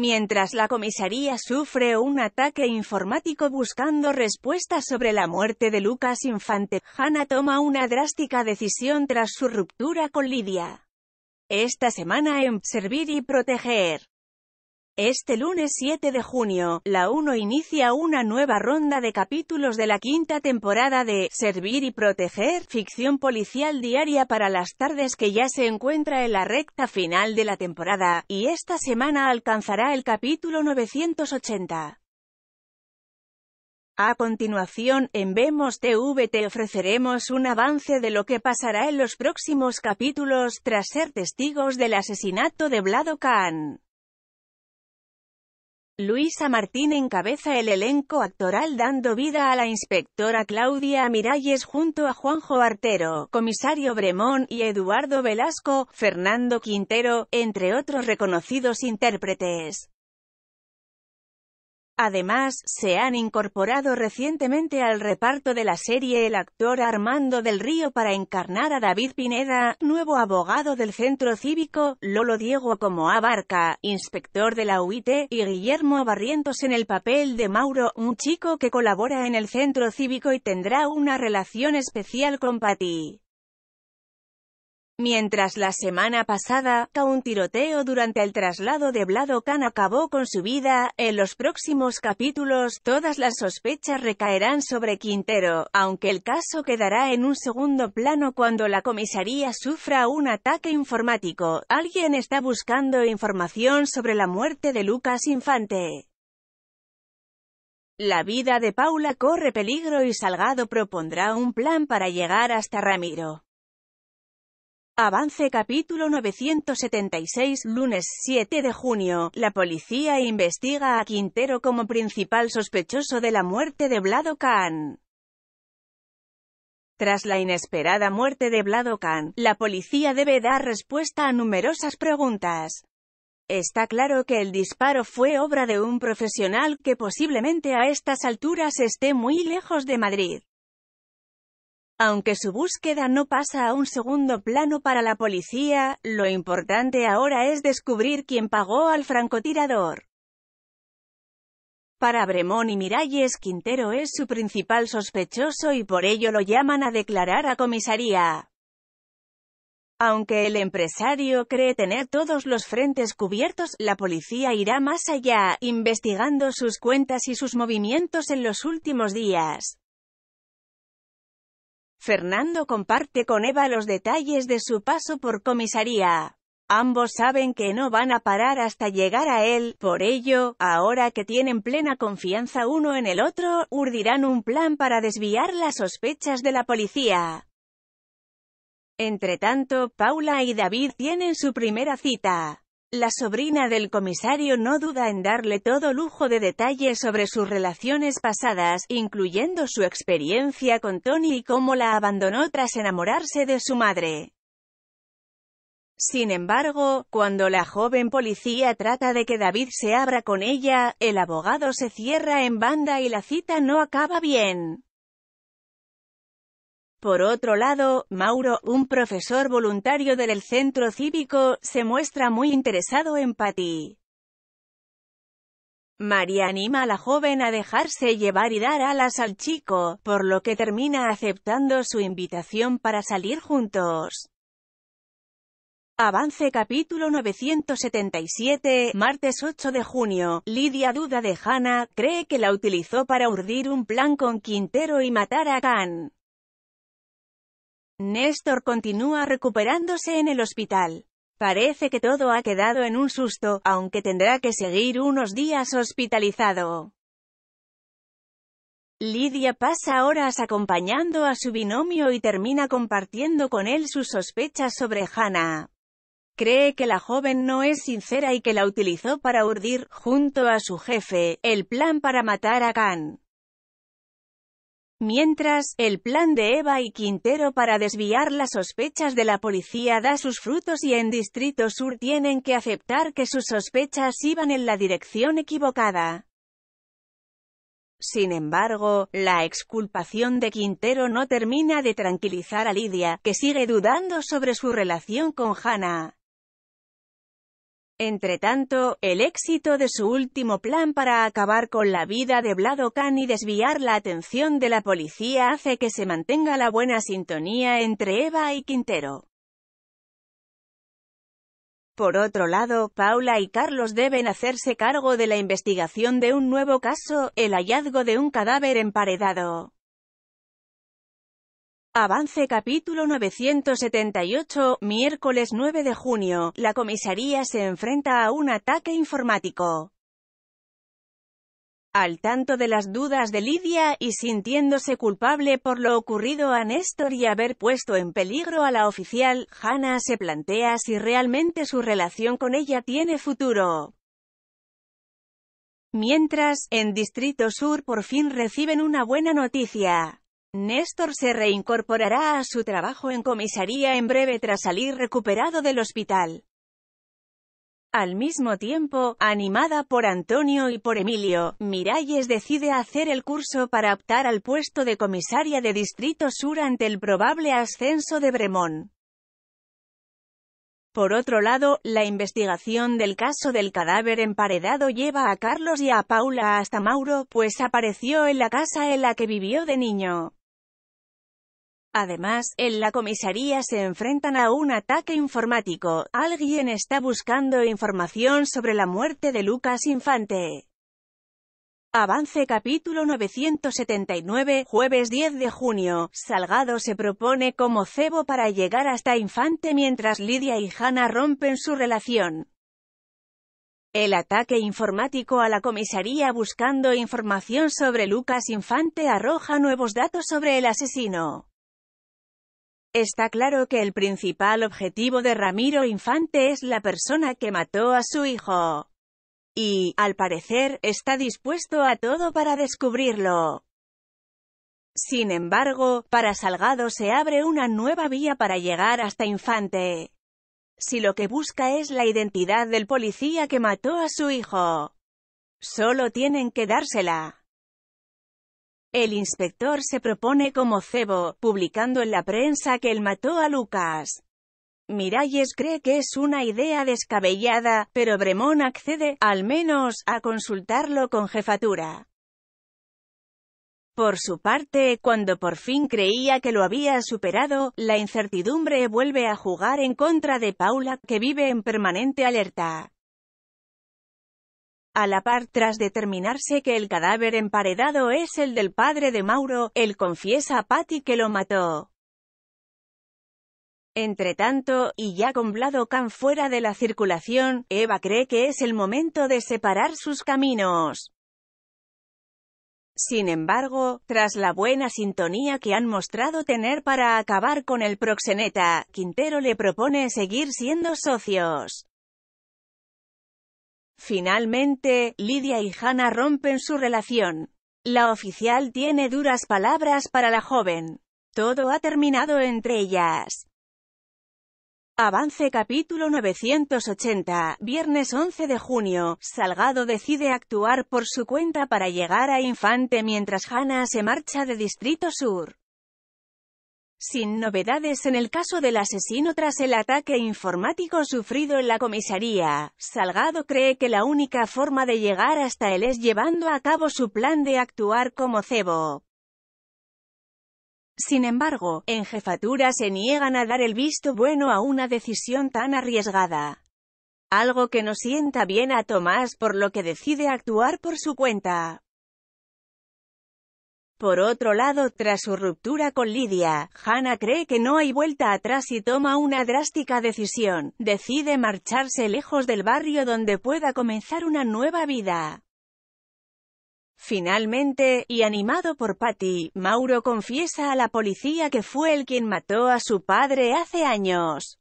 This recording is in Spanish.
mientras la comisaría sufre un ataque informático buscando respuestas sobre la muerte de Lucas Infante, Hannah toma una drástica decisión tras su ruptura con Lidia. Esta semana en Servir y Proteger. Este lunes 7 de junio, la 1 inicia una nueva ronda de capítulos de la quinta temporada de Servir y Proteger, ficción policial diaria para las tardes que ya se encuentra en la recta final de la temporada, y esta semana alcanzará el capítulo 980. A continuación, en Vemos TV te ofreceremos un avance de lo que pasará en los próximos capítulos tras ser testigos del asesinato de Vlado Khan. Luisa Martín encabeza el elenco actoral dando vida a la inspectora Claudia Miralles junto a Juanjo Artero, comisario Bremón y Eduardo Velasco, Fernando Quintero, entre otros reconocidos intérpretes. Además, se han incorporado recientemente al reparto de la serie el actor Armando del Río para encarnar a David Pineda, nuevo abogado del Centro Cívico, Lolo Diego como Abarca, inspector de la UIT, y Guillermo Barrientos en el papel de Mauro, un chico que colabora en el Centro Cívico y tendrá una relación especial con Paty. Mientras la semana pasada, un tiroteo durante el traslado de Vlado acabó con su vida, en los próximos capítulos, todas las sospechas recaerán sobre Quintero, aunque el caso quedará en un segundo plano cuando la comisaría sufra un ataque informático. Alguien está buscando información sobre la muerte de Lucas Infante. La vida de Paula corre peligro y Salgado propondrá un plan para llegar hasta Ramiro. Avance capítulo 976 lunes 7 de junio. La policía investiga a Quintero como principal sospechoso de la muerte de Blado Khan. Tras la inesperada muerte de Blado Khan, la policía debe dar respuesta a numerosas preguntas. Está claro que el disparo fue obra de un profesional que posiblemente a estas alturas esté muy lejos de Madrid. Aunque su búsqueda no pasa a un segundo plano para la policía, lo importante ahora es descubrir quién pagó al francotirador. Para Bremón y Miralles, Quintero es su principal sospechoso y por ello lo llaman a declarar a comisaría. Aunque el empresario cree tener todos los frentes cubiertos, la policía irá más allá, investigando sus cuentas y sus movimientos en los últimos días. Fernando comparte con Eva los detalles de su paso por comisaría. Ambos saben que no van a parar hasta llegar a él, por ello, ahora que tienen plena confianza uno en el otro, urdirán un plan para desviar las sospechas de la policía. tanto, Paula y David tienen su primera cita. La sobrina del comisario no duda en darle todo lujo de detalles sobre sus relaciones pasadas, incluyendo su experiencia con Tony y cómo la abandonó tras enamorarse de su madre. Sin embargo, cuando la joven policía trata de que David se abra con ella, el abogado se cierra en banda y la cita no acaba bien. Por otro lado, Mauro, un profesor voluntario del centro cívico, se muestra muy interesado en Patty. María anima a la joven a dejarse llevar y dar alas al chico, por lo que termina aceptando su invitación para salir juntos. Avance capítulo 977, martes 8 de junio, Lidia duda de Hannah, cree que la utilizó para urdir un plan con Quintero y matar a Khan. Néstor continúa recuperándose en el hospital. Parece que todo ha quedado en un susto, aunque tendrá que seguir unos días hospitalizado. Lidia pasa horas acompañando a su binomio y termina compartiendo con él sus sospechas sobre Hannah. Cree que la joven no es sincera y que la utilizó para urdir, junto a su jefe, el plan para matar a Khan. Mientras, el plan de Eva y Quintero para desviar las sospechas de la policía da sus frutos y en Distrito Sur tienen que aceptar que sus sospechas iban en la dirección equivocada. Sin embargo, la exculpación de Quintero no termina de tranquilizar a Lidia, que sigue dudando sobre su relación con Hannah. Entre tanto, el éxito de su último plan para acabar con la vida de Vlado Khan y desviar la atención de la policía hace que se mantenga la buena sintonía entre Eva y Quintero. Por otro lado, Paula y Carlos deben hacerse cargo de la investigación de un nuevo caso, el hallazgo de un cadáver emparedado. Avance capítulo 978, miércoles 9 de junio, la comisaría se enfrenta a un ataque informático. Al tanto de las dudas de Lidia, y sintiéndose culpable por lo ocurrido a Néstor y haber puesto en peligro a la oficial, Hannah se plantea si realmente su relación con ella tiene futuro. Mientras, en Distrito Sur por fin reciben una buena noticia. Néstor se reincorporará a su trabajo en comisaría en breve tras salir recuperado del hospital. Al mismo tiempo, animada por Antonio y por Emilio, Miralles decide hacer el curso para optar al puesto de comisaria de Distrito Sur ante el probable ascenso de Bremón. Por otro lado, la investigación del caso del cadáver emparedado lleva a Carlos y a Paula hasta Mauro, pues apareció en la casa en la que vivió de niño. Además, en la comisaría se enfrentan a un ataque informático. Alguien está buscando información sobre la muerte de Lucas Infante. Avance capítulo 979, jueves 10 de junio. Salgado se propone como cebo para llegar hasta Infante mientras Lidia y Hanna rompen su relación. El ataque informático a la comisaría buscando información sobre Lucas Infante arroja nuevos datos sobre el asesino. Está claro que el principal objetivo de Ramiro Infante es la persona que mató a su hijo. Y, al parecer, está dispuesto a todo para descubrirlo. Sin embargo, para Salgado se abre una nueva vía para llegar hasta Infante. Si lo que busca es la identidad del policía que mató a su hijo, solo tienen que dársela. El inspector se propone como cebo, publicando en la prensa que él mató a Lucas. Miralles cree que es una idea descabellada, pero Bremón accede, al menos, a consultarlo con jefatura. Por su parte, cuando por fin creía que lo había superado, la incertidumbre vuelve a jugar en contra de Paula, que vive en permanente alerta. A la par, tras determinarse que el cadáver emparedado es el del padre de Mauro, él confiesa a Patty que lo mató. Entretanto, y ya con Blado Khan fuera de la circulación, Eva cree que es el momento de separar sus caminos. Sin embargo, tras la buena sintonía que han mostrado tener para acabar con el proxeneta, Quintero le propone seguir siendo socios. Finalmente, Lidia y Hannah rompen su relación. La oficial tiene duras palabras para la joven. Todo ha terminado entre ellas. Avance capítulo 980, viernes 11 de junio, Salgado decide actuar por su cuenta para llegar a Infante mientras Hannah se marcha de Distrito Sur. Sin novedades en el caso del asesino tras el ataque informático sufrido en la comisaría, Salgado cree que la única forma de llegar hasta él es llevando a cabo su plan de actuar como cebo. Sin embargo, en jefatura se niegan a dar el visto bueno a una decisión tan arriesgada. Algo que no sienta bien a Tomás por lo que decide actuar por su cuenta. Por otro lado, tras su ruptura con Lidia, Hannah cree que no hay vuelta atrás y toma una drástica decisión. Decide marcharse lejos del barrio donde pueda comenzar una nueva vida. Finalmente, y animado por Patty, Mauro confiesa a la policía que fue el quien mató a su padre hace años.